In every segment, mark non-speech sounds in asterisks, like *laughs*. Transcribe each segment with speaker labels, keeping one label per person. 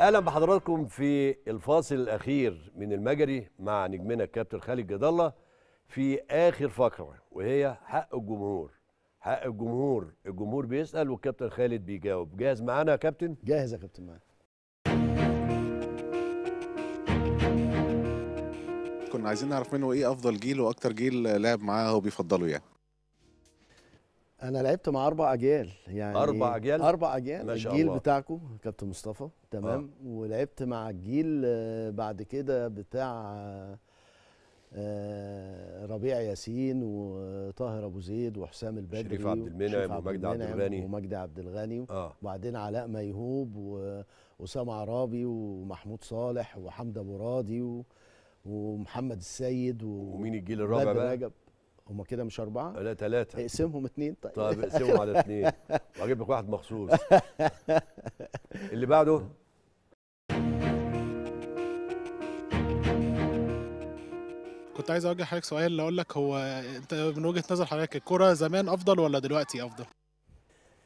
Speaker 1: اهلا بحضراتكم في الفاصل الاخير من المجري مع نجمنا الكابتن خالد جد الله في اخر فقره وهي حق الجمهور حق الجمهور الجمهور بيسال والكابتن خالد بيجاوب جاهز معانا يا كابتن جاهز يا كابتن معانا
Speaker 2: كنا عايزين نعرف منه ايه افضل جيل واكتر جيل لعب معاه وبيفضله يعني انا لعبت مع اربع اجيال يعني اربع اجيال اربع اجيال ما شاء الجيل الله. بتاعكم كابتن مصطفى تمام آه. ولعبت مع الجيل آه، بعد كده بتاع آه، آه، ربيع ياسين وطاهر ابو زيد وحسام البدري شريف عبد المنعم ومجدي عبد الغني ومجدي عبد الغني آه. وبعدين علاء ميهوب واسامه عرابي ومحمود صالح وحمد ابو راضي ومحمد السيد ومين الجيل الرابع بقى؟ هم كده مش أربعة؟ لا ثلاثة اقسمهم اتنين طيب طيب اقسمهم على اتنين
Speaker 1: *laughs* وأجيب لك واحد مخصوص اللي بعده
Speaker 2: كنت عايز اوجه حضرتك سؤال اقول لك هو انت من وجهه نظر حضرتك الكوره زمان افضل ولا دلوقتي افضل؟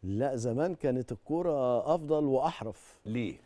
Speaker 2: لا زمان كانت الكوره افضل واحرف ليه؟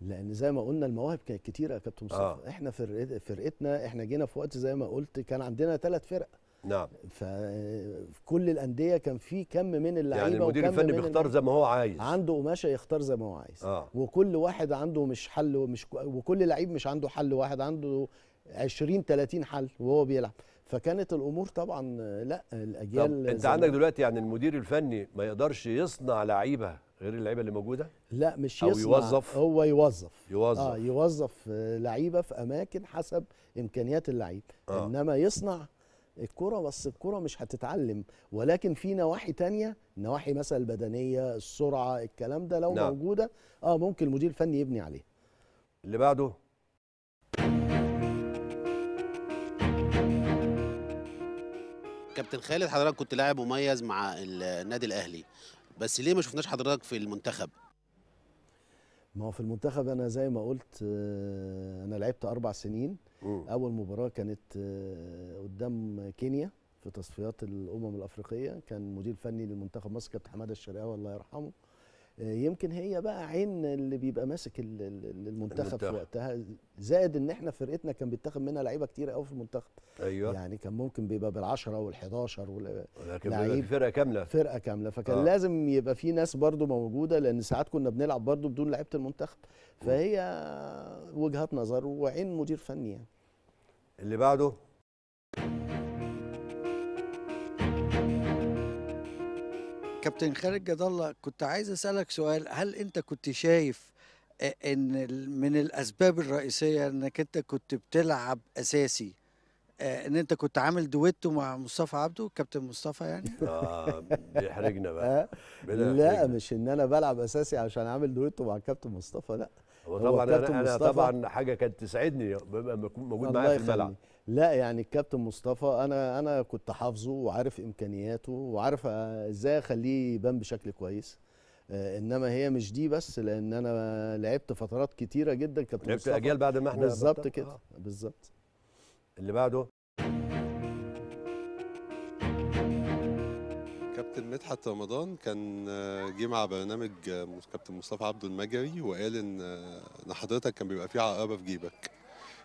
Speaker 2: لان زي ما قلنا المواهب كانت كتيره يا كابتن مصطفى آه. احنا فرقتنا احنا جينا في وقت زي ما قلت كان عندنا ثلاث فرق نعم ففي كل الانديه كان في كم من اللعيبه يعني المدير الفني بيختار زي ما هو عايز عنده قماشه يختار زي ما هو عايز آه. وكل واحد عنده مش حل مش وكل لعيب مش عنده حل واحد عنده 20 30 حل وهو بيلعب فكانت الامور طبعا لا الاجيال طب انت عندك
Speaker 1: دلوقتي يعني المدير الفني ما يقدرش يصنع لعيبه غير اللعيبه اللي موجوده
Speaker 2: لا مش أو يوظف هو يوظف يوظف اه يوظف آه، لعيبه في اماكن حسب امكانيات اللعيب آه. انما يصنع الكرة بس الكرة مش هتتعلم ولكن في نواحي تانية نواحي مثلا البدنية السرعة الكلام ده لو نعم. موجودة اه ممكن المدير الفني يبني عليه اللي بعده كابتن خالد حضرتك كنت لاعب مميز مع النادي الاهلي بس ليه ما شفناش حضرتك في المنتخب ما هو في المنتخب انا زي ما قلت آه، انا لعبت اربع سنين م. اول مباراه كانت آه، قدام كينيا في تصفيات الامم الافريقيه كان مدير فني للمنتخب مصر كابتن حماده الشرقاوي الله يرحمه يمكن هي بقى عين اللي بيبقى ماسك المنتخب في وقتها زائد ان احنا فرقتنا كان بيتاخد منها لعيبه كتير قوي في المنتخب ايوه يعني كان ممكن بيبقى بال10 وال11 لعيب فرقه كامله فرقه كامله فكان آه. لازم يبقى في ناس برده موجوده لان ساعات كنا بنلعب برده بدون لعيبه المنتخب فهي وجهات نظر وعين مدير فني يعني اللي بعده
Speaker 1: كابتن خالد جد الله كنت عايز اسالك سؤال هل انت كنت شايف ان من الاسباب الرئيسيه انك انت كنت بتلعب اساسي
Speaker 2: ان انت كنت عامل دويتو مع مصطفى عبده كابتن مصطفى يعني *laughs* اه بيحرجنا بقى
Speaker 1: *laughs* آه، لا
Speaker 2: مش ان انا بلعب اساسي عشان عامل دويتو مع كابتن مصطفى لا
Speaker 1: وطبعا هو انا, أنا طبعا حاجه كانت تسعدني ببقى موجود معايا في الملعب
Speaker 2: لا يعني الكابتن مصطفى انا انا كنت حافظه وعارف امكانياته وعارف ازاي اخليه يبان بشكل كويس آه، انما هي مش دي بس لان انا لعبت فترات كتيره جدا كابتن مصطفى لعبت اجيال بعد ما احنا بالظبط كده آه. بالظبط اللي بعده كابتن مدحت رمضان كان آه، جه مع برنامج آه، كابتن مصطفى عبد المجري وقال ان آه، ان حضرتك كان بيبقى فيه عقربه في جيبك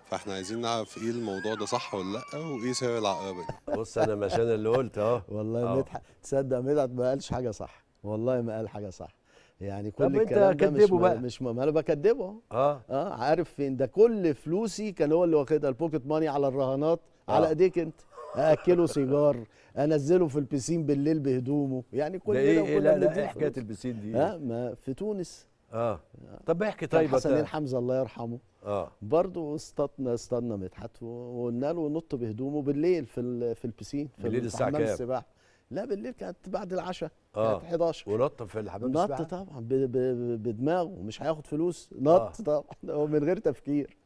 Speaker 2: فاحنا عايزين نعرف ايه الموضوع ده صح ولا لا وايه سر العقربه دي بص انا مشان
Speaker 1: اللي قلت اه *laughs* والله مدحت
Speaker 2: تصدق مدحت ما قالش حاجه صح والله ما قال حاجه صح يعني كل طب الكلام ده مش بقى. مش ما انا بكدبه اه اه عارف فين ده كل فلوسي كان هو اللي واخدها البوكيت ماني على الرهانات آه. على ايديك انت ااكله سيجار انزله في البسين بالليل بهدومه يعني كل ده ايه, إيه لا لا إيه حكايه البسين دي ها ما في تونس اه طب
Speaker 1: احكي طيب حسنين
Speaker 2: حمزه الله يرحمه اه برضه اصطادنا اصطادنا مدحت وقلنا له نط بهدومه بالليل في في البسين في بالليل الساعه كام؟ السباحه لا بالليل كانت بعد العشاء آه. كانت
Speaker 1: 11 ونط في الحمام نط
Speaker 2: طبعا بدماغه مش هياخد فلوس آه. نط آه. طبعا ومن غير تفكير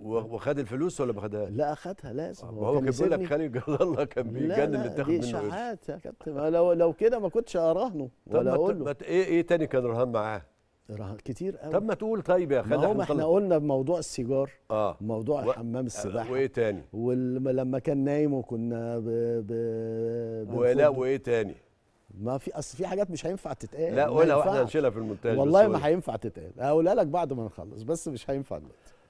Speaker 2: وخد الفلوس ولا ما خدهاش؟ لا اخدها لازم هو, كان بيقول لك
Speaker 1: خالد جلال *laughs* الله كان بيجنن اللي تاخد منه اشاعات
Speaker 2: يا كابتن لو لو كده ما كنتش اراهنه ولا اقول له
Speaker 1: ايه ايه تاني كان رهان معاه؟ رهان كتير قوي طب ما تقول طيب يا خالد ما احنا
Speaker 2: قلنا بموضوع السيجار اه موضوع و... حمام السباحه وايه تاني؟ ولما كان نايم وكنا ب... ب... ولا
Speaker 1: وايه تاني؟
Speaker 2: ما في اصل في حاجات مش هينفع تتقال لا قولها واحنا هنشيلها في المونتاج والله ما هينفع تتقال هقولها لك بعد ما نخلص بس مش هينفع دلوقتي